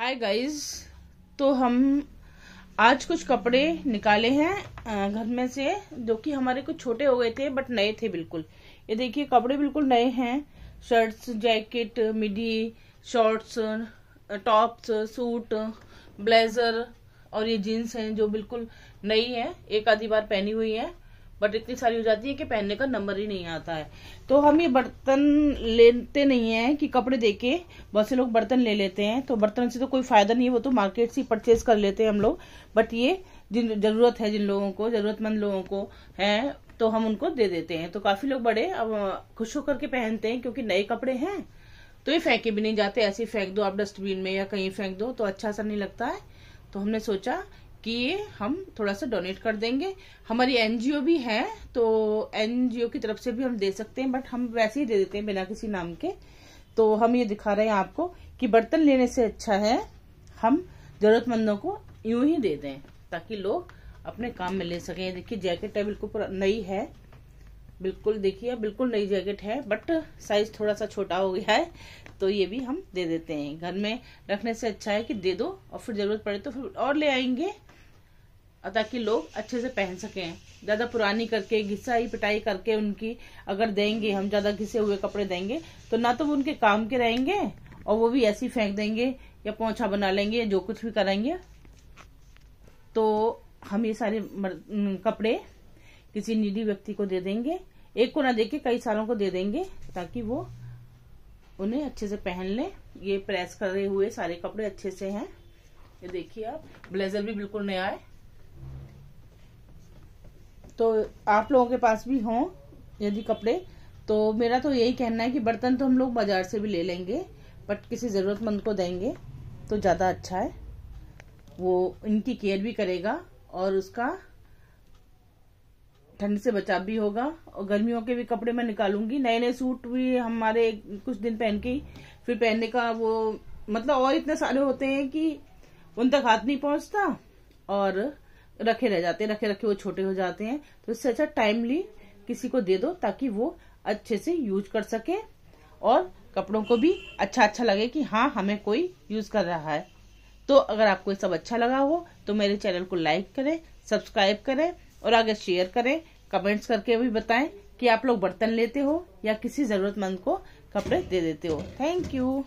hi guys तो हम आज कुछ कपड़े निकाले हैं घर में से जो कि हमारे कुछ छोटे हो गए थे बट नए थे बिल्कुल ये देखिए कपड़े बिल्कुल नए हैं shirts jacket midi shorts tops suit blazer और ये जीन्स हैं जो बिल्कुल नई है एक आधी बार पहनी हुई है बट इतनी सारी हो जाती है कि पहनने का नंबर ही नहीं आता है तो हम ये बर्तन लेते नहीं है कि कपड़े देके बहुत से लोग बर्तन ले लेते हैं तो बर्तन से तो कोई फायदा नहीं है वो तो मार्केट से परचेज कर लेते हैं हम लोग बट ये जिन जरूरत है जिन लोगों को जरूरतमंद लोगों को है तो हम उनको दे देते हैं तो काफी लोग बड़े अब खुश होकर के पहनते हैं क्योंकि नए कपड़े हैं तो ये फेंके भी नहीं जाते ऐसे फेंक दो आप डस्टबिन में या कहीं फेंक दो तो अच्छा सा नहीं लगता है तो हमने सोचा कि ये हम थोड़ा सा डोनेट कर देंगे हमारी एनजीओ भी है तो एनजीओ की तरफ से भी हम दे सकते हैं बट हम वैसे ही दे देते हैं बिना किसी नाम के तो हम ये दिखा रहे हैं आपको कि बर्तन लेने से अच्छा है हम जरूरतमंदों को यूं ही दे दें ताकि लोग अपने काम में ले सकें देखिए जैकेट टेबल को नई है बिल्कुल देखिए बिल्कुल नई जैकेट है बट साइज थोड़ा सा छोटा हो गया है तो ये भी हम दे देते हैं घर में रखने से अच्छा है कि दे दो और फिर ज़रूरत पड़े तो फिर और ले आएंगे और ताकि लोग अच्छे से पहन सकें ज़्यादा पुरानी करके घिसाई पिटाई करके उनकी अगर देंगे हम ज़्यादा घिसे हुए कपड़े देंगे तो ना तो वो उनके काम के रहेंगे और वो भी ऐसे ही फेंक देंगे या पोछा बना लेंगे जो कुछ भी करेंगे तो हम ये सारे कपड़े किसी निधि व्यक्ति को दे देंगे एक को ना देके कई सालों को दे देंगे ताकि वो उन्हें अच्छे से पहन ले ये प्रेस करे हुए सारे कपड़े अच्छे से हैं ये देखिए आप ब्लेजर भी बिल्कुल नया है तो आप लोगों के पास भी हों यदि कपड़े तो मेरा तो यही कहना है कि बर्तन तो हम लोग बाजार से भी ले लेंगे बट किसी ज़रूरतमंद को देंगे तो ज़्यादा अच्छा है वो इनकी केयर भी करेगा और उसका ठंड से बचाव भी होगा और गर्मियों के भी कपड़े मैं निकालूंगी नए नए सूट भी हमारे कुछ दिन पहन के ही फिर पहनने का वो मतलब और इतने सारे होते हैं कि उन तक हाथ नहीं पहुंचता और रखे रह जाते हैं रखे रखे वो छोटे हो जाते हैं तो इससे अच्छा टाइमली किसी को दे दो ताकि वो अच्छे से यूज कर सके और कपड़ों को भी अच्छा अच्छा लगे कि हाँ हमें कोई यूज कर रहा है तो अगर आपको ये सब अच्छा लगा हो तो मेरे चैनल को लाइक करें सब्सक्राइब करें और आगे शेयर करें कमेंट्स करके भी बताएं कि आप लोग बर्तन लेते हो या किसी जरूरतमंद को कपड़े दे देते हो थैंक यू